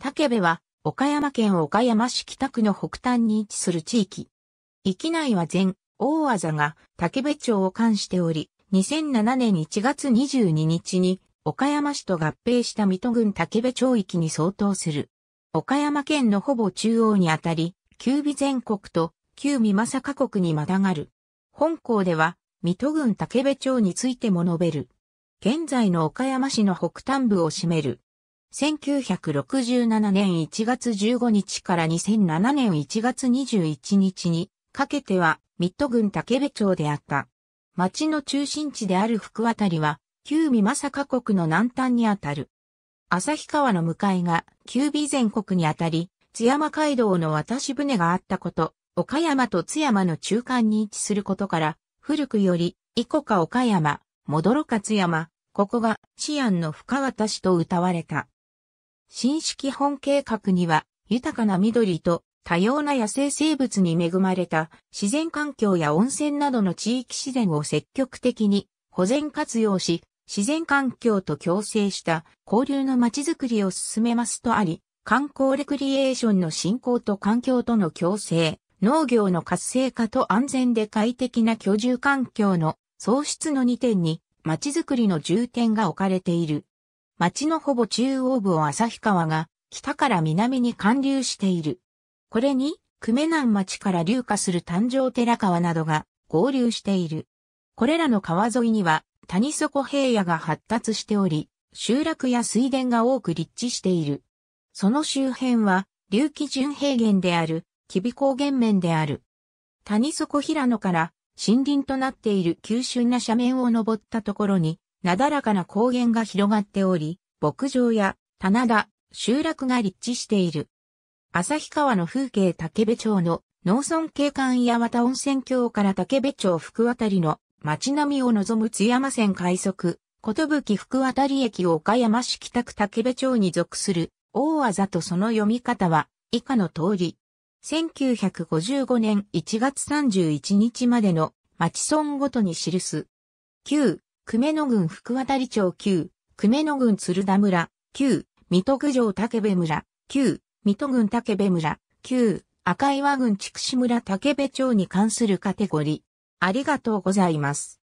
竹部は、岡山県岡山市北区の北端に位置する地域。域内は全、大技が竹部町を冠しており、2007年1月22日に、岡山市と合併した水戸郡竹部町域に相当する。岡山県のほぼ中央にあたり、旧備全国と旧美正加国にまたがる。本校では、水戸郡竹部町についても述べる。現在の岡山市の北端部を占める。1967年1月15日から2007年1月21日にかけてはミッド郡竹部町であった。町の中心地である福渡は、旧美正加国の南端にあたる。旭川の向かいが旧美全国にあたり、津山街道の渡し船があったこと、岡山と津山の中間に位置することから、古くより、伊古か岡山、戻ろか津山、ここが治安の深渡しと謳われた。新式本計画には、豊かな緑と多様な野生生物に恵まれた自然環境や温泉などの地域自然を積極的に保全活用し、自然環境と共生した交流のまちづくりを進めますとあり、観光レクリエーションの振興と環境との共生、農業の活性化と安全で快適な居住環境の創出の2点に、まちづくりの重点が置かれている。町のほぼ中央部を旭川が北から南に貫流している。これに、久米南町から流下する誕生寺川などが合流している。これらの川沿いには谷底平野が発達しており、集落や水田が多く立地している。その周辺は、隆起準平原である、吉備高原面である。谷底平野から森林となっている急峻な斜面を登ったところに、なだらかな高原が広がっており、牧場や棚田、集落が立地している。旭川の風景竹部町の農村景観岩幡温泉郷から竹部町福渡りの町並みを望む津山線快速、き福渡り駅岡山市北区竹部町に属する大技とその読み方は以下の通り。1955年1月31日までの町村ごとに記す。久米野郡福渡町旧、久米野郡鶴田村、旧、水戸郡城竹部村、旧、水戸郡竹部村、旧、赤岩郡筑紫村竹部町に関するカテゴリー。ありがとうございます。